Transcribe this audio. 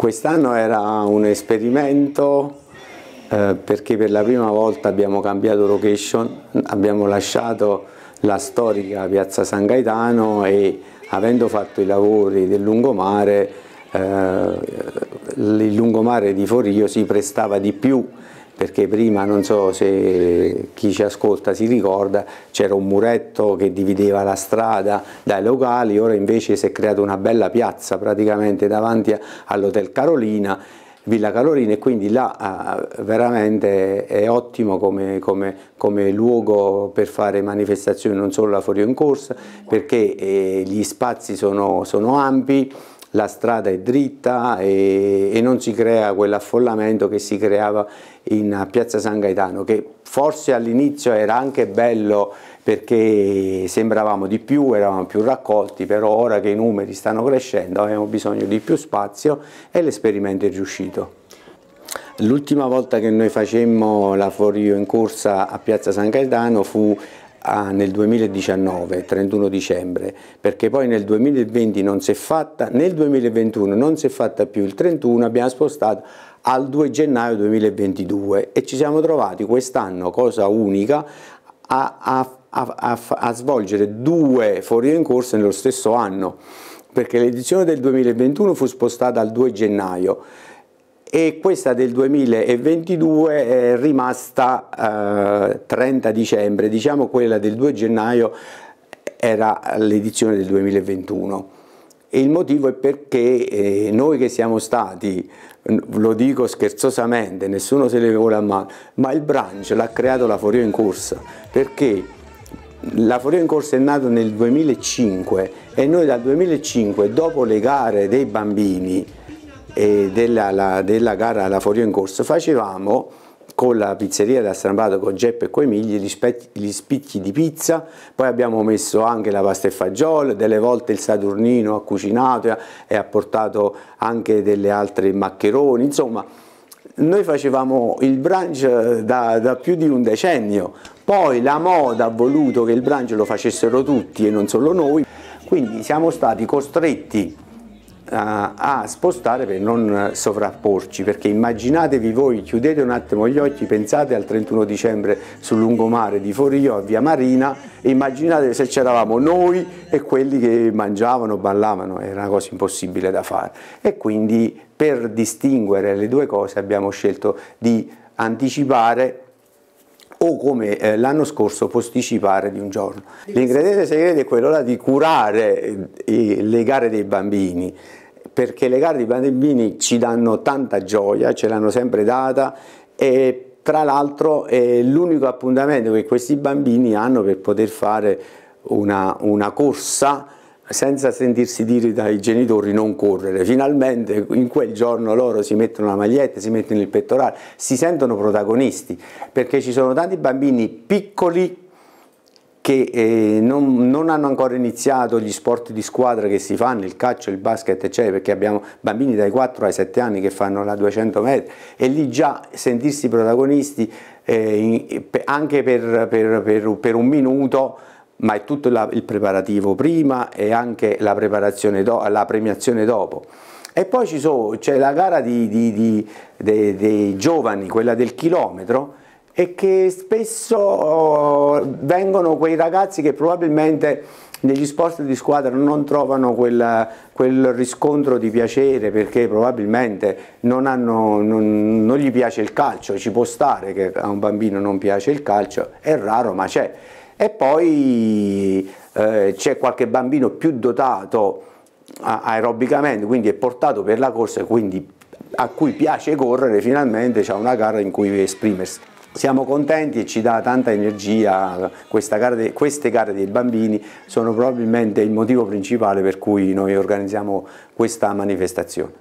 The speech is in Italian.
Quest'anno era un esperimento eh, perché per la prima volta abbiamo cambiato location, abbiamo lasciato la storica piazza San Gaetano e avendo fatto i lavori del lungomare, eh, il lungomare di Forio si prestava di più perché prima non so se chi ci ascolta si ricorda c'era un muretto che divideva la strada dai locali, ora invece si è creata una bella piazza praticamente davanti all'Hotel Carolina Villa Carolina e quindi là ah, veramente è ottimo come, come, come, luogo per fare manifestazioni non solo la Forio in Corsa perché eh, gli spazi sono, sono ampi la strada è dritta e, e non si crea quell'affollamento che si creava in piazza San Gaetano che forse all'inizio era anche bello perché sembravamo di più, eravamo più raccolti, però ora che i numeri stanno crescendo abbiamo bisogno di più spazio e l'esperimento è riuscito. L'ultima volta che noi facemmo la Forio in corsa a Piazza San Gaetano fu a, nel 2019, 31 dicembre, perché poi nel 2020 non si è fatta, nel 2021 non si è fatta più il 31, abbiamo spostato al 2 gennaio 2022 e ci siamo trovati quest'anno, cosa unica, a, a, a svolgere due forie in corso nello stesso anno, perché l'edizione del 2021 fu spostata al 2 gennaio e questa del 2022 è rimasta eh, 30 dicembre, diciamo quella del 2 gennaio era l'edizione del 2021. il motivo è perché eh, noi che siamo stati, lo dico scherzosamente, nessuno se le vuole a mano, ma il branch l'ha creato la Forio in Corsa, perché la Forio in Corsa è nata nel 2005 e noi dal 2005, dopo le gare dei bambini, della, la, della, gara alla Forio in corso facevamo con la pizzeria da Strampato con Geppe e coi migli gli, gli spicchi di pizza, poi abbiamo messo anche la pasta e fagioli delle volte il Saturnino ha cucinato e ha portato anche delle altre maccheroni, insomma noi facevamo il brunch eh, da, da, più di un decennio, poi la moda ha voluto che il brunch lo facessero tutti e non solo noi, quindi siamo stati costretti a spostare per non sovrapporci perché immaginatevi voi chiudete un attimo gli occhi pensate al 31 dicembre sul lungomare di Forio a via Marina e immaginate se c'eravamo noi e quelli che mangiavano ballavano era una cosa impossibile da fare e quindi per distinguere le due cose abbiamo scelto di anticipare o come eh, l'anno scorso posticipare di un giorno. L'ingrediente segreto è quello là di curare eh, le gare dei bambini perché le gare di bambini ci danno tanta gioia, ce l'hanno sempre data e tra l'altro è l'unico appuntamento che questi bambini hanno per poter fare una, una corsa senza sentirsi dire dai genitori non correre, finalmente in quel giorno loro si mettono la maglietta, si mettono il pettorale, si sentono protagonisti, perché ci sono tanti bambini piccoli che eh, non, non, hanno ancora iniziato gli sport di squadra che si fanno, il calcio, il basket, eccetera, perché abbiamo bambini dai 4 ai 7 anni che fanno la 200 metri e lì già sentirsi protagonisti eh, in, anche per, per, per, per, un minuto, ma è tutto la, il preparativo prima e anche la, do, la premiazione dopo. E poi c'è so, la gara di, di, di, dei, dei giovani, quella del chilometro, e che spesso oh, vengono quei ragazzi che probabilmente negli sport di squadra non trovano quel, quel riscontro di piacere perché probabilmente non, hanno, non, non, gli piace il calcio, ci può stare che a un bambino non piace il calcio, è raro ma c'è. E poi eh, c'è qualche bambino più dotato aerobicamente, quindi è portato per la corsa, e quindi a cui piace correre finalmente c'è una gara in cui esprimersi siamo contenti e ci dà tanta energia, gara de, queste gare dei bambini sono probabilmente il motivo principale per cui noi organizziamo questa manifestazione.